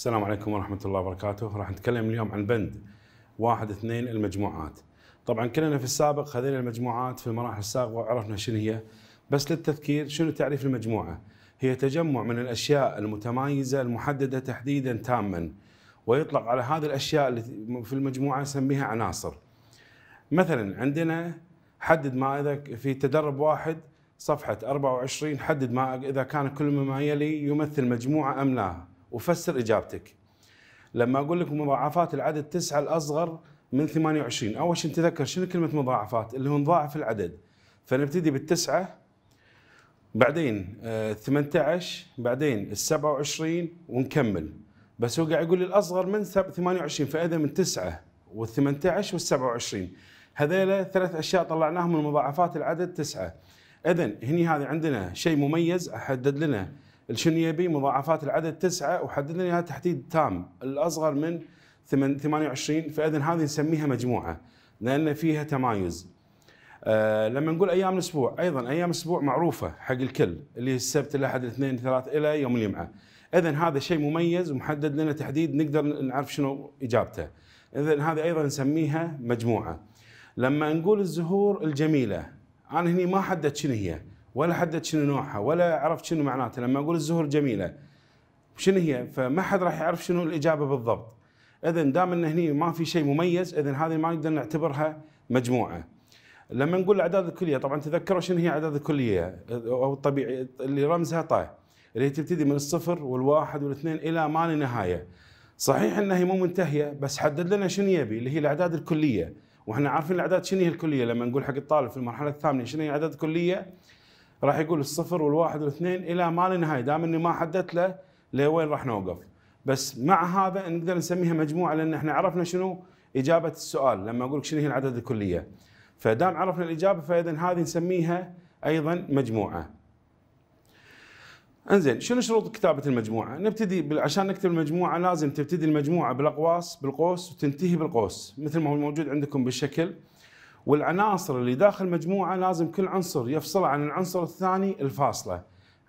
السلام عليكم ورحمة الله وبركاته راح نتكلم اليوم عن بند واحد اثنين المجموعات طبعا كلنا في السابق خذينا المجموعات في المراحل السابقة وعرفنا شنو هي بس للتذكير شنو تعريف المجموعة هي تجمع من الأشياء المتمايزة المحددة تحديدا تاما ويطلق على هذه الأشياء اللي في المجموعة نسميها عناصر مثلا عندنا حدد ما إذا في تدرب واحد صفحة 24 حدد ما إذا كان كل ما يلي يمثل مجموعة أم لا وفسر اجابتك لما اقول لك مضاعفات العدد تسعه الاصغر من 28 اول شيء نتذكر شنو كلمه مضاعفات اللي هو نضاعف العدد فنبتدي بالتسعه بعدين 18 آه، بعدين ال 27 ونكمل بس هو قاعد يقول الاصغر من 28 فاذا من 9 وال 18 وال 27 هذيلا ثلاث اشياء طلعناهم من مضاعفات العدد تسعه اذا هني هذه عندنا شيء مميز احدد لنا الشنيبي مضاعفات العدد تسعة وحدد اياها تحديد تام الاصغر من 28 فاذا هذه نسميها مجموعه لان فيها تمايز. أه لما نقول ايام الاسبوع ايضا ايام الاسبوع معروفه حق الكل اللي هي السبت الاحد الاثنين الثلاث الى يوم الجمعه. اذا هذا شيء مميز ومحدد لنا تحديد نقدر نعرف شنو اجابته. اذا هذه ايضا نسميها مجموعه. لما نقول الزهور الجميله انا هني ما حددت شنو هي ولا حددت شنو نوعها ولا عرفت شنو معناته لما اقول الزهور جميله شنو هي فما حد راح يعرف شنو الاجابه بالضبط اذا دام ان هني ما في شيء مميز اذا هذه ما نقدر نعتبرها مجموعه لما نقول الاعداد الكليه طبعا تذكروا شنو هي اعداد الكليه او الطبيعي اللي رمزها طا اللي هي تبتدي من الصفر والواحد والاثنين الى ما لا نهايه صحيح انها هي مو منتهيه بس حدد لنا شنو يبي اللي هي الاعداد الكليه واحنا عارفين الاعداد شنو هي الكليه لما نقول حق الطالب في المرحله الثامنه شنو هي اعداد الكليه راح يقول الصفر والواحد والاثنين الى ما لا نهايه دام اني ما حددت له لوين راح نوقف بس مع هذا نقدر نسميها مجموعه لان احنا عرفنا شنو اجابه السؤال لما اقول لك شنو هي العدد الكليه فدام عرفنا الاجابه فاذا هذه نسميها ايضا مجموعه انزين شنو شروط كتابه المجموعه نبتدي عشان نكتب المجموعه لازم تبتدي المجموعه بالاقواس بالقوس وتنتهي بالقوس مثل ما هو موجود عندكم بالشكل والعناصر اللي داخل مجموعه لازم كل عنصر يفصل عن العنصر الثاني الفاصله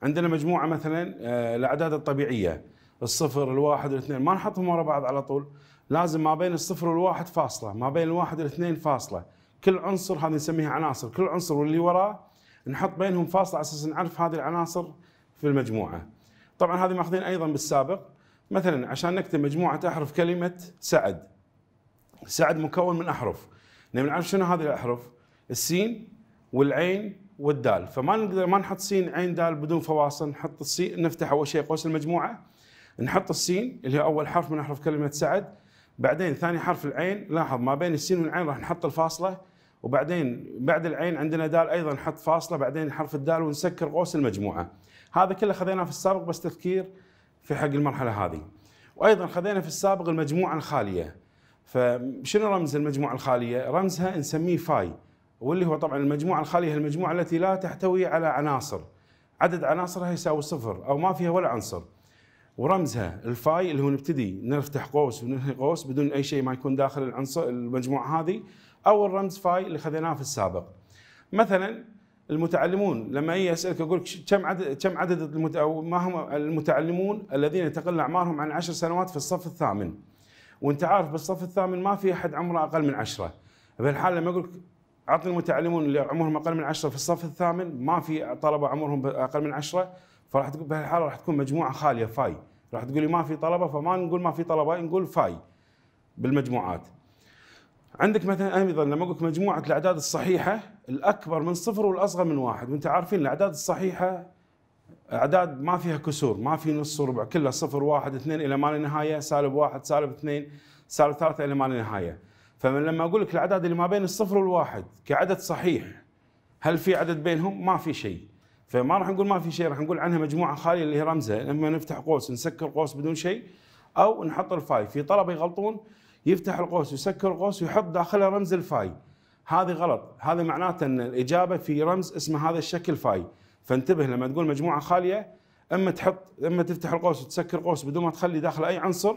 عندنا مجموعه مثلا آه، الاعداد الطبيعيه الصفر الواحد الاثنين ما نحطهم ورا بعض على طول لازم ما بين الصفر والواحد فاصله ما بين الواحد والاثنين فاصله كل عنصر هذه نسميها عناصر كل عنصر واللي وراه نحط بينهم فاصله على اساس نعرف هذه العناصر في المجموعه طبعا هذه ماخذين ايضا بالسابق مثلا عشان نكتب مجموعه احرف كلمه سعد سعد مكون من احرف نبي نعم، نعرف شنو هذه الاحرف السين والعين والدال فما نقدر ما نحط سين عين دال بدون فواصل نحط السين نفتح اول شيء قوس المجموعه نحط السين اللي هو اول حرف من احرف كلمه سعد بعدين ثاني حرف العين لاحظ ما بين السين والعين راح نحط الفاصله وبعدين بعد العين عندنا دال ايضا نحط فاصله بعدين حرف الدال ونسكر قوس المجموعه هذا كله خذيناه في السابق بس تذكير في حق المرحله هذه وايضا خذينا في السابق المجموعه الخاليه فشنو رمز المجموعة الخالية؟ رمزها نسميه فاي واللي هو طبعا المجموعة الخالية هي المجموعة التي لا تحتوي على عناصر عدد عناصرها يساوي صفر أو ما فيها ولا عنصر ورمزها الفاي اللي هو نبتدي نفتح قوس وننهي قوس بدون أي شيء ما يكون داخل العنصر المجموعة هذه أو الرمز فاي اللي خذيناه في السابق مثلا المتعلمون لما اي اسالك اقول لك كم عدد كم عدد المت... او ما هم المتعلمون الذين تقل اعمارهم عن عشر سنوات في الصف الثامن وانت عارف بالصف الثامن ما في احد عمره اقل من عشرة بهالحاله لما اقول اعطني المتعلمون اللي عمرهم اقل من عشرة في الصف الثامن ما في طلبه عمرهم اقل من عشرة فراح تقول بهالحاله راح تكون مجموعه خاليه فاي راح تقولي ما في طلبه فما نقول ما في طلبه نقول فاي بالمجموعات عندك مثلا ايضا لما اقول مجموعه الاعداد الصحيحه الاكبر من صفر والاصغر من واحد وانت عارفين الاعداد الصحيحه اعداد ما فيها كسور ما في نص وربع كلها صفر واحد اثنين الى ما لا نهايه سالب واحد سالب اثنين سالب ثلاثه الى ما لا نهايه فلما اقول لك الاعداد اللي ما بين الصفر والواحد كعدد صحيح هل في عدد بينهم؟ ما في شيء فما راح نقول ما في شيء راح نقول عنها مجموعه خاليه اللي هي رمزه اما نفتح قوس نسكر قوس بدون شيء او نحط الفاي في طلبه يغلطون يفتح القوس ويسكر القوس ويحط داخلها رمز الفاي هذه غلط هذا معناته ان الاجابه في رمز اسمه هذا الشكل فاي فانتبه لما تقول مجموعه خاليه اما تحط اما تفتح القوس وتسكر قوس بدون ما تخلي داخل اي عنصر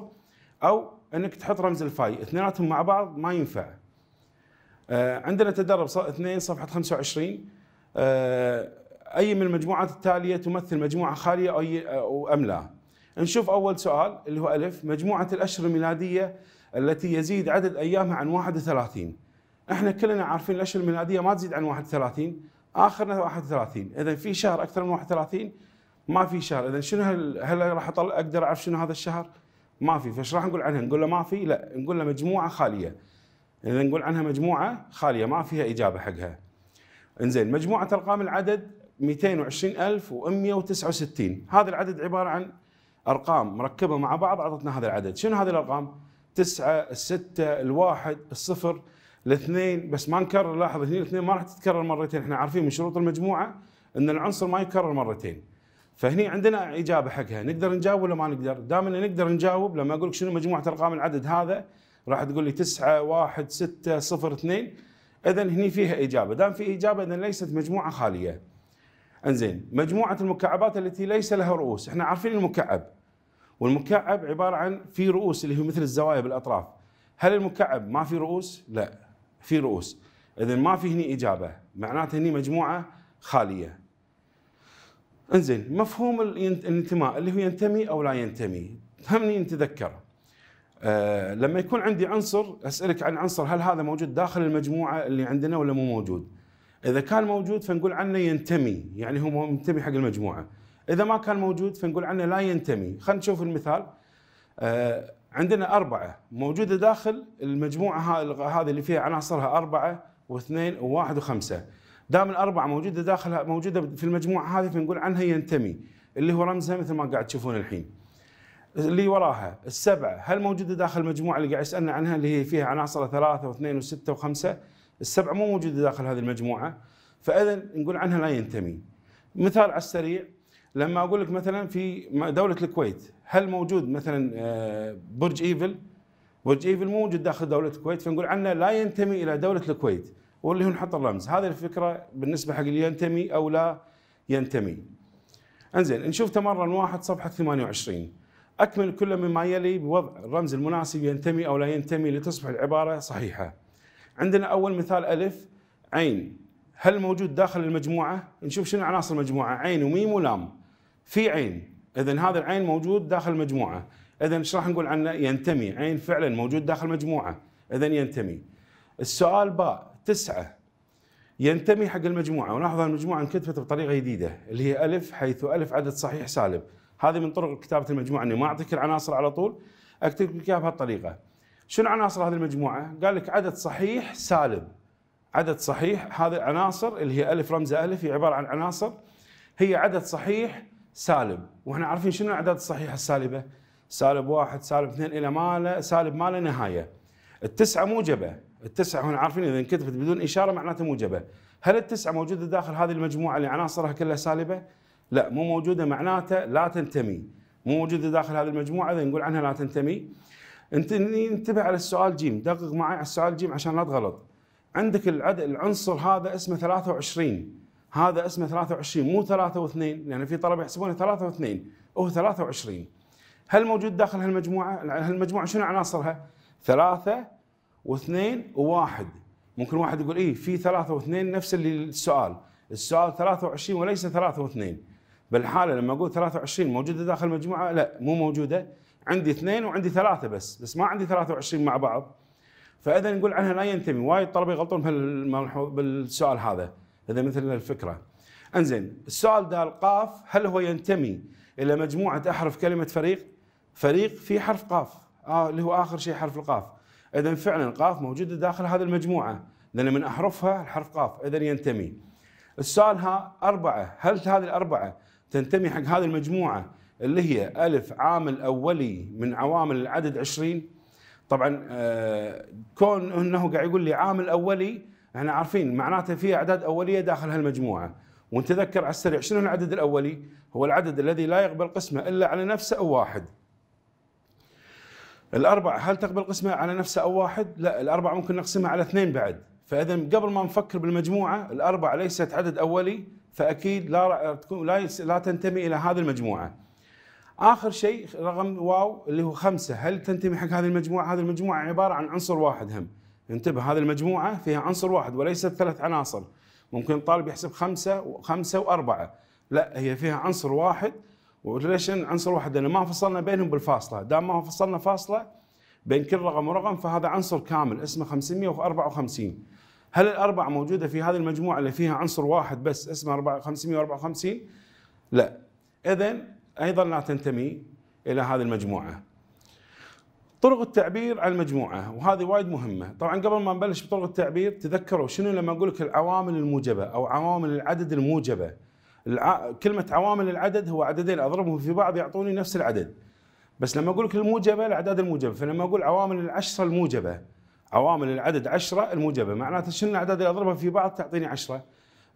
او انك تحط رمز الفاي اثنيناتهم مع بعض ما ينفع آه، عندنا تدرب 2 صفحه 25 آه، اي من المجموعات التاليه تمثل مجموعه خاليه او ام لا نشوف اول سؤال اللي هو الف مجموعه الاشهر الميلاديه التي يزيد عدد ايامها عن 31 احنا كلنا عارفين الاشهر الميلاديه ما تزيد عن 31 اخرنا 31 اذا في شهر اكثر من 31 ما في شهر اذا شنو هل هل راح اطلع اقدر اعرف شنو هذا الشهر؟ ما في فايش راح نقول عنها؟ نقول له ما في لا نقول له مجموعه خاليه اذا نقول عنها مجموعه خاليه ما فيها اجابه حقها انزين مجموعه ارقام العدد 220169 هذا العدد عباره عن ارقام مركبه مع بعض اعطتنا هذا العدد شنو هذه الارقام؟ 9 6 1 0 الاثنين بس ما نكرر لاحظ هنا الاثنين ما راح تتكرر مرتين احنا عارفين من شروط المجموعه ان العنصر ما يكرر مرتين فهني عندنا اجابه حقها نقدر نجاوب ولا ما نقدر دام ان نقدر نجاوب لما اقول لك شنو مجموعه ارقام العدد هذا راح تقول لي 9 1 6 0 2 اذا هني فيها اجابه دام في اجابه اذا ليست مجموعه خاليه انزين مجموعه المكعبات التي ليس لها رؤوس احنا عارفين المكعب والمكعب عباره عن في رؤوس اللي هي مثل الزوايا بالاطراف هل المكعب ما في رؤوس لا في رؤوس اذا ما في هني اجابه معناته هني مجموعه خاليه انزين مفهوم الانتماء اللي هو ينتمي او لا ينتمي همني نتذكر أه لما يكون عندي عنصر اسالك عن عنصر هل هذا موجود داخل المجموعه اللي عندنا ولا مو موجود؟ اذا كان موجود فنقول عنه ينتمي يعني هو منتمي حق المجموعه. اذا ما كان موجود فنقول عنه لا ينتمي، خلينا نشوف المثال. أه عندنا أربعة موجودة داخل المجموعة هذه اللي فيها عناصرها أربعة واثنين وواحد وخمسة دام الأربعة موجودة داخلها موجودة في المجموعة هذه فنقول عنها ينتمي اللي هو رمزها مثل ما قاعد تشوفون الحين اللي وراها السبعة هل موجودة داخل المجموعة اللي قاعد يسألنا عنها اللي هي فيها عناصر ثلاثة واثنين وستة وخمسة السبعة مو موجودة داخل هذه المجموعة فإذا نقول عنها لا ينتمي مثال على السريع لما اقول لك مثلا في دوله الكويت هل موجود مثلا آه، برج ايفل؟ برج ايفل مو موجود داخل دوله الكويت فنقول عنه لا ينتمي الى دوله الكويت واللي هو نحط الرمز هذه الفكره بالنسبه حق اللي ينتمي او لا ينتمي. انزين نشوف تمرن واحد صفحه 28 اكمل كل مما يلي بوضع الرمز المناسب ينتمي او لا ينتمي لتصبح العباره صحيحه. عندنا اول مثال الف عين هل موجود داخل المجموعه؟ نشوف شنو عناصر المجموعه عين وميم ولام. في عين اذا هذا العين موجود داخل مجموعه اذا ايش راح نقول عنه ينتمي عين فعلا موجود داخل مجموعه اذا ينتمي السؤال باء تسعة ينتمي حق المجموعة ولاحظ المجموعة انكتبت بطريقة جديدة اللي هي ألف حيث ألف عدد صحيح سالب هذه من طرق كتابة المجموعة أني ما أعطيك العناصر على طول أكتب لك إياها بهالطريقة شنو عناصر هذه المجموعة؟ قال لك عدد صحيح سالب عدد صحيح هذه العناصر اللي هي ألف رمز ألف هي عبارة عن عناصر هي عدد صحيح سالب واحنا عارفين شنو الاعداد الصحيحه السالبه سالب واحد سالب اثنين الى ما لا سالب ما لا نهايه التسعه موجبه التسعه هنا عارفين اذا انكتبت بدون اشاره معناته موجبه هل التسعه موجوده داخل هذه المجموعه اللي عناصرها كلها سالبه لا مو موجوده معناته لا تنتمي مو موجوده داخل هذه المجموعه اذا نقول عنها لا تنتمي انت انتبه على السؤال جيم دقق معي على السؤال جيم عشان لا تغلط عندك العد العنصر هذا اسمه 23 هذا اسمه 23 مو 3 واثنين لان يعني في طلبه يحسبونه 3 واثنين هو 23 هل موجود داخل هالمجموعه؟ هالمجموعه شنو عناصرها؟ و2 واثنين وواحد ممكن واحد يقول ايه في و واثنين نفس اللي السؤال السؤال 23 وليس و واثنين بالحالة لما أقول 23 موجودة داخل المجموعة لا مو موجودة عندي اثنين وعندي ثلاثة بس بس ما عندي 23 مع بعض فإذا نقول عنها لا ينتمي وايد طلبة يغلطون بالسؤال هذا اذا مثلنا الفكره انزين السؤال ده القاف هل هو ينتمي الى مجموعه احرف كلمه فريق فريق في حرف قاف آه اللي هو اخر شيء حرف القاف اذا فعلا قاف موجوده داخل هذه المجموعه لان من احرفها الحرف قاف اذا ينتمي السؤال ها اربعه هل هذه الاربعه تنتمي حق هذه المجموعه اللي هي ألف عامل أولي من عوامل العدد 20 طبعا آه، كون أنه قاعد يقول لي عامل أولي احنا عارفين معناته في اعداد اوليه داخل هالمجموعه ونتذكر على السريع شنو العدد الاولي؟ هو العدد الذي لا يقبل قسمه الا على نفسه او واحد. الاربع هل تقبل قسمه على نفسه او واحد؟ لا الاربع ممكن نقسمها على اثنين بعد، فاذا قبل ما نفكر بالمجموعه الاربع ليست عدد اولي فاكيد لا تكون لا لا تنتمي الى هذه المجموعه. اخر شيء رقم واو اللي هو خمسه، هل تنتمي حق هذه المجموعه؟ هذه المجموعه عباره عن عنصر واحد هم. انتبه هذه المجموعة فيها عنصر واحد وليست ثلاث عناصر ممكن الطالب يحسب خمسة وخمسة وأربعة لا هي فيها عنصر واحد وليش عنصر واحد لأن ما فصلنا بينهم بالفاصلة دام ما فصلنا فاصلة بين كل رقم ورقم فهذا عنصر كامل اسمه 554 هل الأربعة موجودة في هذه المجموعة اللي فيها عنصر واحد بس اسمه 554 لا إذا أيضا لا تنتمي إلى هذه المجموعة طرق التعبير عن المجموعة وهذه وايد مهمة طبعا قبل ما نبلش بطرق التعبير تذكروا شنو لما أقول لك العوامل الموجبة أو عوامل العدد الموجبة الع... كلمة عوامل العدد هو عددين أضربهم في بعض يعطوني نفس العدد بس لما أقول لك الموجبة الأعداد الموجبة فلما أقول عوامل العشرة الموجبة عوامل العدد عشرة الموجبة معناته شنو الأعداد اللي أضربها في بعض تعطيني عشرة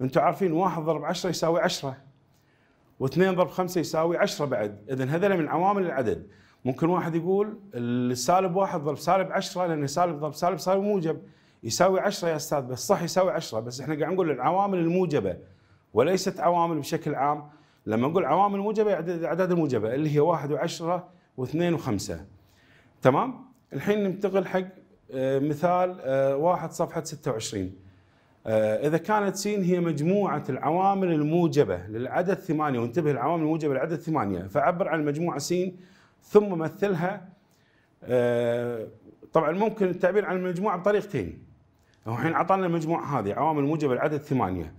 أنتم عارفين واحد ضرب عشرة يساوي عشرة واثنين ضرب خمسة يساوي عشرة بعد إذا هذول من عوامل العدد ممكن واحد يقول السالب واحد ضرب سالب 10 لان سالب ضرب سالب صار موجب يساوي 10 يا استاذ بس صح يساوي 10 بس احنا قاعد نقول العوامل الموجبه وليست عوامل بشكل عام لما نقول عوامل موجبه اعداد الموجبه اللي هي 1 و10 وخمسة و5 تمام الحين ننتقل حق آه، مثال آه، واحد صفحه 26 آه، اذا كانت س هي مجموعه العوامل الموجبه للعدد ثمانيه وانتبه العوامل الموجبه للعدد ثمانيه فعبر عن المجموعه س ثم مثلها آه، طبعا ممكن التعبير عن المجموعه بطريقتين هو الحين اعطانا المجموعه هذه عوامل موجبه العدد ثمانيه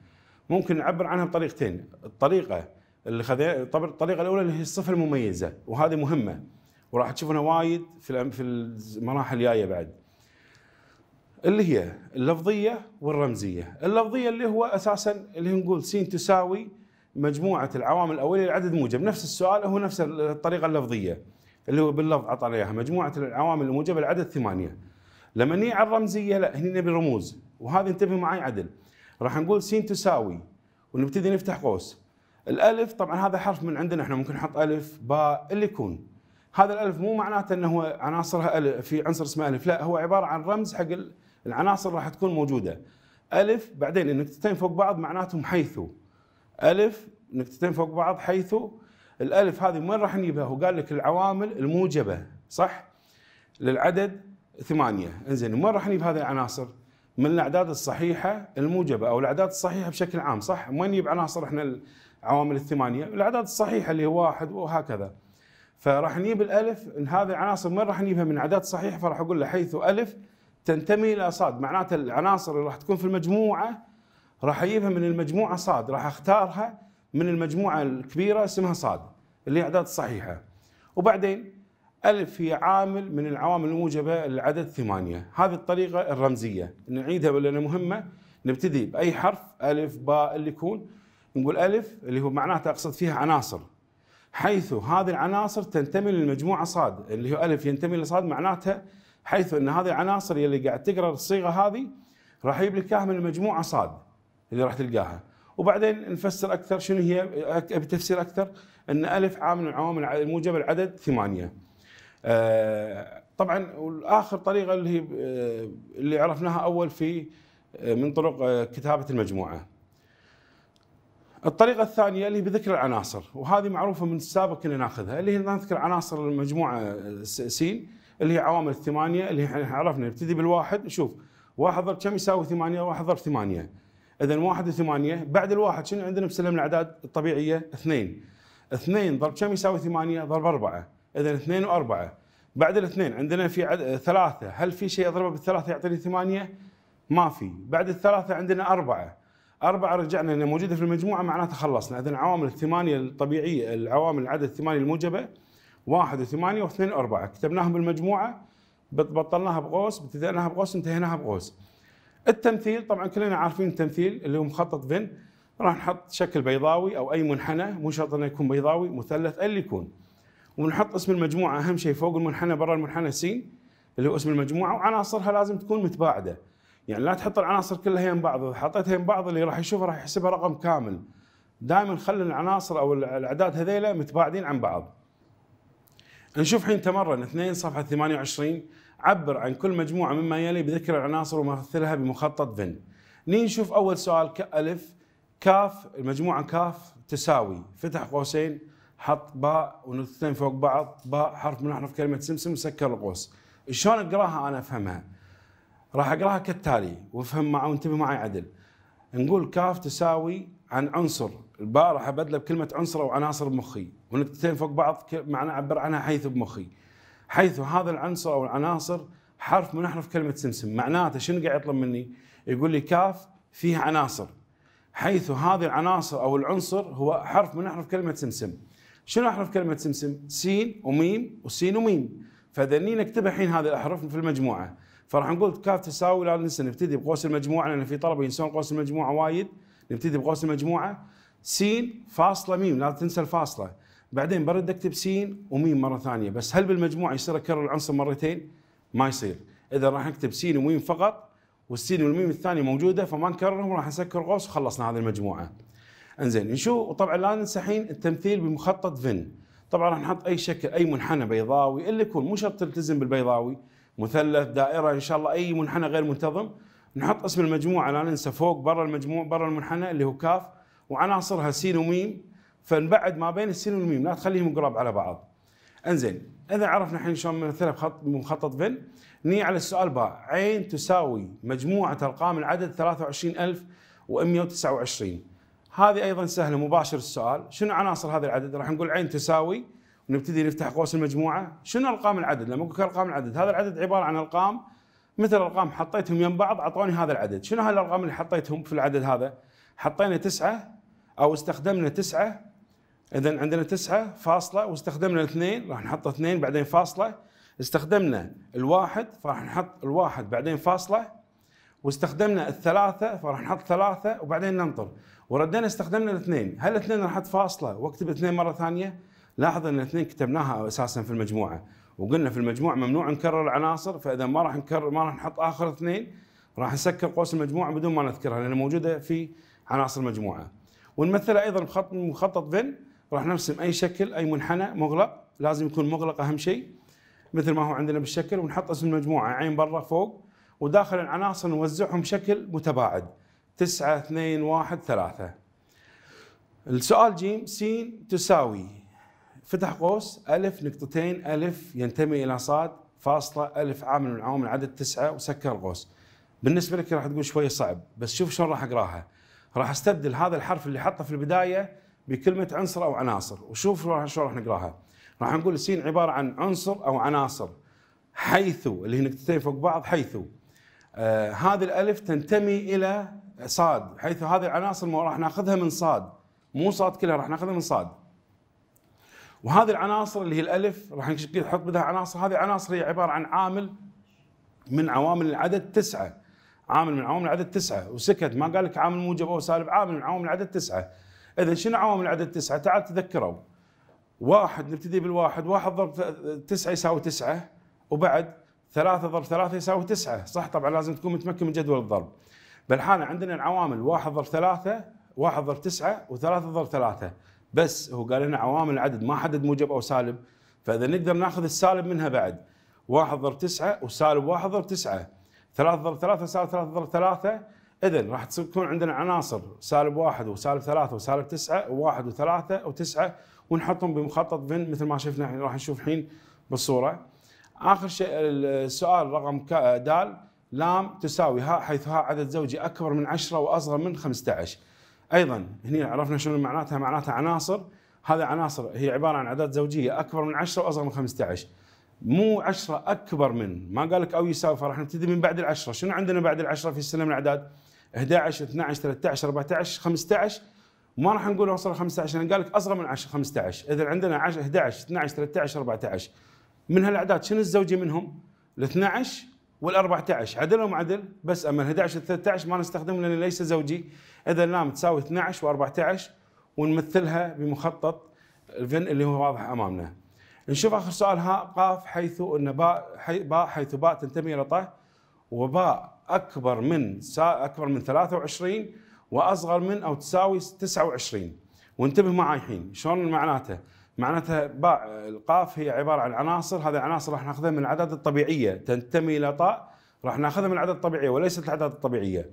ممكن نعبر عنها بطريقتين الطريقه اللي خذ طبعا الطريقه الاولى اللي هي الصفه المميزه وهذه مهمه وراح تشوفونها وايد في في المراحل الجايه بعد اللي هي اللفظيه والرمزيه اللفظيه اللي هو اساسا اللي نقول س تساوي مجموعه العوامل الاوليه لعدد موجب نفس السؤال هو نفس الطريقه اللفظيه اللي هو باللفظ عطانا اياها مجموعه العوامل الموجبه لعدد ثمانيه لما نيجي على الرمزيه لا هنا نبي رموز وهذه انتبه معي عدل راح نقول س تساوي ونبتدي نفتح قوس الالف طبعا هذا حرف من عندنا احنا ممكن نحط الف باء اللي يكون هذا الالف مو معناته انه هو عناصرها الف في عنصر اسمه الف لا هو عباره عن رمز حق العناصر راح تكون موجوده الف بعدين النقطتين فوق بعض معناتهم حيث ألف نكتتين فوق بعض حيث الألف هذه من راح نجيبها هو قال لك العوامل الموجبة صح للعدد ثمانية انزين من راح نجيب هذه العناصر من الأعداد الصحيحة الموجبة أو الأعداد الصحيحة بشكل عام صح وين نجيب عناصر احنا العوامل الثمانية الأعداد الصحيحة اللي هو واحد وهكذا فراح نجيب الألف إن هذه العناصر من راح نجيبها من أعداد صحيحة فراح أقول له حيث ألف تنتمي إلى صاد معناته العناصر اللي راح تكون في المجموعة راح اجيبها من المجموعه صاد راح اختارها من المجموعه الكبيره اسمها صاد اللي هي اعداد صحيحه وبعدين ألف هي عامل من العوامل الموجبة للعدد ثمانية هذه الطريقة الرمزية نعيدها لأنها مهمة نبتدي بأي حرف ألف باء اللي يكون نقول ألف اللي هو معناته أقصد فيها عناصر حيث هذه العناصر تنتمي للمجموعة صاد اللي هو ألف ينتمي لصاد معناتها حيث أن هذه العناصر اللي قاعد تقرأ الصيغة هذه راح يجيب لك إياها من المجموعة صاد اللي راح تلقاها وبعدين نفسر اكثر شنو هي ابي تفسير اكثر ان الف عامل من العوامل الموجب العدد ثمانيه آه، طبعا والاخر طريقه اللي هي آه، اللي عرفناها اول في آه، من طرق كتابه المجموعه الطريقة الثانية اللي بذكر العناصر وهذه معروفة من السابق كنا ناخذها اللي هي نذكر عناصر المجموعة س اللي هي عوامل الثمانية اللي احنا عرفنا نبتدي بالواحد نشوف واحد ضرب كم يساوي ثمانية واحد ضرب ثمانية اذا واحد وثمانية بعد الواحد شنو عندنا بسلم الاعداد الطبيعيه؟ اثنين اثنين ضرب كم يساوي ثمانية؟ ضرب اربعة اذا اثنين واربعة بعد الاثنين عندنا في عد... ثلاثة هل في شيء اضربه بالثلاثة يعطيني ثمانية؟ ما في بعد الثلاثة عندنا أربعة أربعة رجعنا أنها موجودة في المجموعة معناتها خلصنا إذا العوامل الثمانية الطبيعية العوامل العدد الثمانية الموجبة واحد وثمانية واثنين وأربعة كتبناهم بالمجموعة بطلناها بقوس ابتدأناها بقوس انتهيناها بقوس التمثيل طبعا كلنا عارفين التمثيل اللي هو مخطط فين راح نحط شكل بيضاوي او اي منحنى مو شرط انه يكون بيضاوي مثلث اللي يكون ونحط اسم المجموعه اهم شيء فوق المنحنى برا المنحنى س اللي هو اسم المجموعه وعناصرها لازم تكون متباعده يعني لا تحط العناصر كلها يم بعض اذا حطيتها يم بعض اللي راح يشوفها راح يحسبها رقم كامل دائما خلي العناصر او الاعداد هذيلا متباعدين عن بعض نشوف حين تمرن 2 صفحه 28 عبر عن كل مجموعة مما يلي بذكر العناصر وممثلها بمخطط فن نشوف أول سؤال كألف كاف المجموعة كاف تساوي فتح قوسين حط باء ونقطتين فوق بعض باء حرف من أحرف كلمة سمسم وسكر القوس شلون أقراها أنا أفهمها راح أقراها كالتالي وافهم معه وانتبه معي عدل نقول كاف تساوي عن عنصر الباء راح أبدله بكلمة عنصر أو عناصر بمخي ونقطتين فوق بعض معنى أعبر عنها حيث بمخي حيث هذا العنصر او العناصر حرف من احرف كلمه سمسم معناته شنو قاعد يطلب مني يقول لي كاف فيه عناصر حيث هذه العناصر او العنصر هو حرف من احرف كلمه سمسم شنو احرف كلمه سمسم سين وميم وسين وميم فذني نكتب الحين هذه الاحرف في المجموعه فراح نقول كاف تساوي لا ننسى نبتدي بقوس المجموعه لان في طلبه ينسون قوس المجموعه وايد نبتدي بقوس المجموعه سين فاصله ميم لا تنسى الفاصله بعدين برد اكتب سين وميم مره ثانيه بس هل بالمجموع يصير اكرر العنصر مرتين؟ ما يصير اذا راح نكتب سين وميم فقط والسين والميم الثانيه موجوده فما نكررهم راح نسكر قوس وخلصنا هذه المجموعه. انزين نشوف طبعا لا ننسى الحين التمثيل بمخطط فن. طبعا راح نحط اي شكل اي منحنى بيضاوي اللي يكون مو شرط تلتزم بالبيضاوي مثلث دائره ان شاء الله اي منحنى غير منتظم نحط اسم المجموعه لا ننسى فوق برا المجموع برا المنحنى اللي هو كاف وعناصرها سين وميم فنبعد ما بين السين والميم لا تخليهم قراب على بعض انزين اذا عرفنا الحين شلون نمثلها بخط بمخطط فن ني على السؤال باء عين تساوي مجموعه ارقام العدد 23129 هذه ايضا سهله مباشر السؤال شنو عناصر هذا العدد راح نقول عين تساوي ونبتدي نفتح قوس المجموعه شنو ارقام العدد لما اقول لك ارقام العدد هذا العدد عباره عن ارقام مثل ارقام حطيتهم يم بعض اعطوني هذا العدد شنو هالارقام اللي حطيتهم في العدد هذا حطينا تسعة او استخدمنا تسعة اذا عندنا تسعة فاصلة واستخدمنا اثنين راح نحط اثنين بعدين فاصلة استخدمنا الواحد فراح نحط الواحد بعدين فاصلة واستخدمنا الثلاثة فراح نحط ثلاثة وبعدين ننطر وردينا استخدمنا الاثنين هل الاثنين راح نحط فاصلة واكتب اثنين مرة ثانية لاحظ ان الاثنين كتبناها اساسا في المجموعة وقلنا في المجموعة ممنوع نكرر العناصر فاذا ما راح نكرر ما راح نحط اخر اثنين راح نسكر قوس المجموعة بدون ما نذكرها لان موجودة في عناصر المجموعة ونمثلها ايضا بخط مخطط فين راح نرسم اي شكل اي منحنى مغلق لازم يكون مغلق اهم شيء مثل ما هو عندنا بالشكل ونحط اسم المجموعه عين برا فوق وداخل العناصر نوزعهم بشكل متباعد 9 2 1 3 السؤال جيم س تساوي فتح قوس ألف نقطتين ألف ينتمي إلى صاد فاصلة ألف عامل من عوامل العدد تسعة وسكر القوس بالنسبة لك راح تقول شوية صعب بس شوف شلون راح أقراها راح أستبدل هذا الحرف اللي حطه في البداية بكلمه عنصر او عناصر وشوف شو راح نقراها راح نقول السين عباره عن عنصر او عناصر حيث اللي هي نكتتين فوق بعض حيث آه هذه الالف تنتمي الى صاد حيث هذه العناصر راح ناخذها من صاد مو صاد كلها راح ناخذها من صاد وهذه العناصر اللي هي الالف راح نحط بدها عناصر هذه عناصر هي عباره عن عامل من عوامل العدد تسعه عامل من عوامل العدد تسعه وسكت ما قال لك عامل موجب او سالب عامل من عوامل العدد تسعه اذا شنو عوامل عدد تسعه؟ تعال تذكروا واحد نبتدي بالواحد واحد ضرب تسعه يساوي تسعه وبعد ثلاثة ضرب ثلاثة يساوي تسعة صح طبعا لازم تكون متمكن من جدول الضرب بالحالة عندنا العوامل واحد ضرب ثلاثة واحد ضرب تسعة وثلاثة ضرب ثلاثة بس هو قال لنا عوامل العدد ما حدد موجب أو سالب فإذا نقدر ناخذ السالب منها بعد واحد ضرب تسعة وسالب واحد ضرب تسعة ثلاثة ضرب ثلاثة سالب ثلاثة ضرب ثلاثة اذا راح تكون عندنا عناصر سالب واحد وسالب ثلاثه وسالب تسعه وواحد وثلاثه وتسعه ونحطهم بمخطط فن مثل ما شفنا احنا راح نشوف الحين بالصوره. اخر شيء السؤال رقم د لام تساوي ها حيث ها عدد زوجي اكبر من 10 واصغر من 15. ايضا هنا عرفنا شنو معناتها معناتها عناصر هذه عناصر هي عباره عن اعداد زوجيه اكبر من 10 واصغر من 15 مو 10 اكبر من ما قال لك او يساوي فراح نبتدي من بعد العشره شنو عندنا بعد العشره في سلم الاعداد 11 12 13 14 15 ما راح نقول وصل 15 لان قال لك اصغر من 10 15 اذا عندنا 10 11 12 13 14 من هالاعداد شنو الزوجي منهم؟ ال 12 وال 14 عدل او عدل؟ بس اما ال 11 وال 13 ما نستخدمه لانه ليس زوجي اذا لام تساوي 12 و 14 ونمثلها بمخطط الفن اللي هو واضح امامنا. نشوف اخر سؤال ها قاف حيث ان باء حي باء حيث باء تنتمي الى طه وباء اكبر من اكبر من 23 واصغر من او تساوي 29 وانتبه معي الحين شلون معناته؟ معناتها باء القاف هي عباره عن عناصر هذه العناصر راح ناخذها من الاعداد الطبيعيه تنتمي الى طاء راح ناخذها من الاعداد الطبيعيه وليست الاعداد الطبيعيه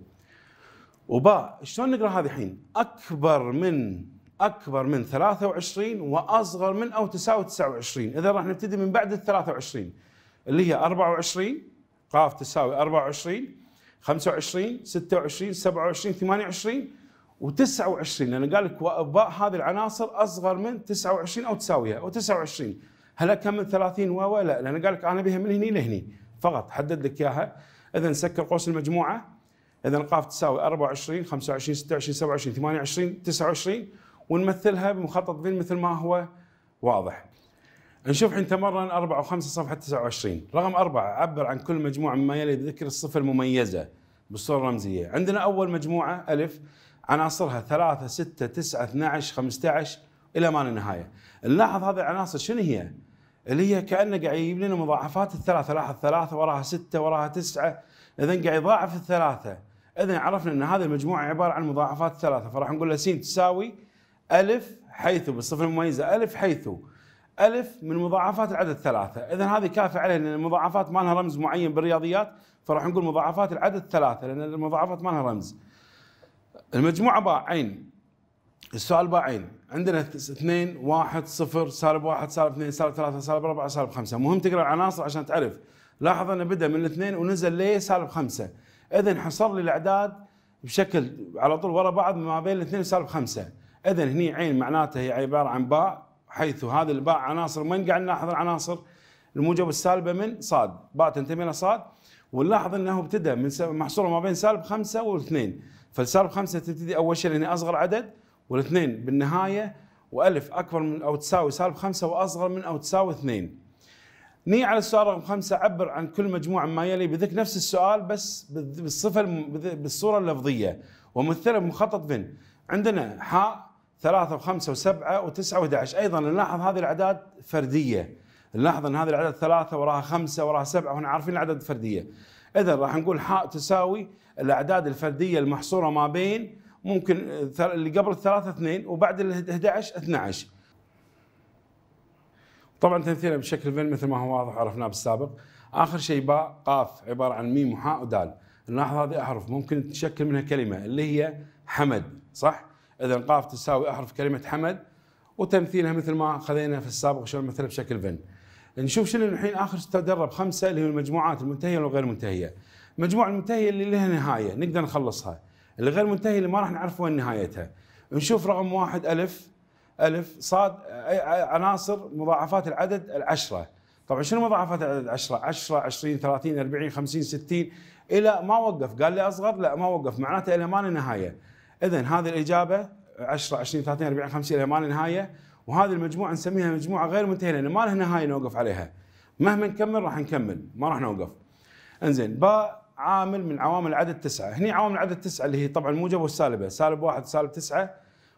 وباء شلون نقرا هذه الحين؟ اكبر من اكبر من 23 واصغر من او تساوي 29 اذا راح نبتدي من بعد ال 23 اللي هي 24 قاف تساوي 24 25 26 27 28 و29 لان قال لك واباء هذه العناصر اصغر من 29 او تساويها و29 هل كم من 30 و لا لان قال لك انا بها من هني لهني فقط حدد لك اياها اذا نسكر قوس المجموعه اذا قاف تساوي 24 25 26 27 28 29 ونمثلها بمخطط ذيل مثل ما هو واضح نشوف حين تمرن أربعة وخمسة صفحة 29 رقم أربعة عبر عن كل مجموعة مما يلي بذكر الصفة المميزة بالصورة الرمزية عندنا أول مجموعة ألف عناصرها ثلاثة ستة تسعة 12 15 إلى ما لا نهاية نلاحظ هذه العناصر شنو هي؟ اللي هي كأنه قاعد يجيب لنا مضاعفات الثلاثة لاحظ ثلاثة وراها ستة وراها تسعة إذا قاعد يضاعف الثلاثة إذا عرفنا أن هذه المجموعة عبارة عن مضاعفات ثلاثة فراح نقول له س تساوي ألف حيث بالصفة المميزة ألف حيث ألف من مضاعفات العدد ثلاثة إذا هذه كافية عليها لأن المضاعفات ما لها رمز معين بالرياضيات فراح نقول مضاعفات العدد ثلاثة لأن المضاعفات ما لها رمز المجموعة باعين السؤال باعين عندنا اثنين واحد صفر سالب واحد سالب اثنين سالب ثلاثة سالب أربعة سالب خمسة مهم تقرأ العناصر عشان تعرف لاحظ أنه بدأ من الاثنين ونزل سالب خمسة إذا حصر لي الأعداد بشكل على طول ورا بعض ما بين الاثنين سالب خمسة إذا هني عين معناته هي عبارة عن باء حيث هذه الباء عناصر من قاعد نلاحظ العناصر الموجب السالبه من صاد باء تنتمي الى صاد ونلاحظ انه ابتدى من محصوره ما بين سالب خمسه واثنين فالسالب خمسه تبتدي اول شيء لان اصغر عدد والاثنين بالنهايه والف اكبر من او تساوي سالب خمسه واصغر من او تساوي اثنين. ني على السؤال رقم خمسه عبر عن كل مجموعه ما يلي بذك نفس السؤال بس بالصفه بالصوره اللفظيه ومثله بمخطط فن. عندنا حاء ثلاثة وخمسة وسبعة وتسعة وأحد أيضا نلاحظ هذه الأعداد فردية نلاحظ أن هذه الأعداد ثلاثة وراها خمسة وراها سبعة هنا عارفين الأعداد الفردية إذا راح نقول حاء تساوي الأعداد الفردية المحصورة ما بين ممكن اللي قبل الثلاثة اثنين وبعد ال 11 12 طبعا تمثيلها بشكل فين مثل ما هو واضح عرفناه بالسابق آخر شيء باء قاف عبارة عن ميم وحاء ودال نلاحظ هذه أحرف ممكن تشكل منها كلمة اللي هي حمد صح؟ اذا قاف تساوي احرف كلمه حمد وتمثيلها مثل ما خذينا في السابق شلون مثلها بشكل فن. نشوف شنو الحين اخر تدرب خمسه اللي هي المجموعات المنتهيه والغير منتهيه. المجموعه المنتهيه اللي لها نهايه نقدر نخلصها، الغير منتهيه اللي ما راح نعرف وين نهايتها. نشوف رقم واحد الف الف صاد عناصر مضاعفات العدد العشره. طبعا شنو مضاعفات العدد العشره؟ 10 20 30 40 50 60 الى ما وقف، قال لي اصغر لا ما وقف معناته الى ما له نهايه. اذا هذه الاجابه 10 20 30 40 50 الى ما لا نهايه وهذه المجموعه نسميها مجموعه غير منتهيه لان ما لها نهايه نوقف عليها مهما نكمل راح نكمل ما راح نوقف انزين باء عامل من عوامل عدد تسعة هني عوامل عدد تسعة اللي هي طبعا موجب والسالبة سالب واحد وسالب تسعة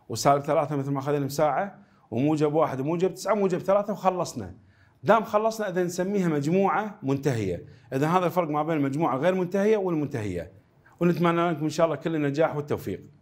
وسالب ثلاثة مثل ما أخذنا بساعة وموجب واحد وموجب تسعة وموجب ثلاثة وخلصنا دام خلصنا إذا نسميها مجموعة منتهية إذا هذا الفرق ما بين المجموعة غير منتهية والمنتهية ونتمنى لكم إن شاء الله كل النجاح والتوفيق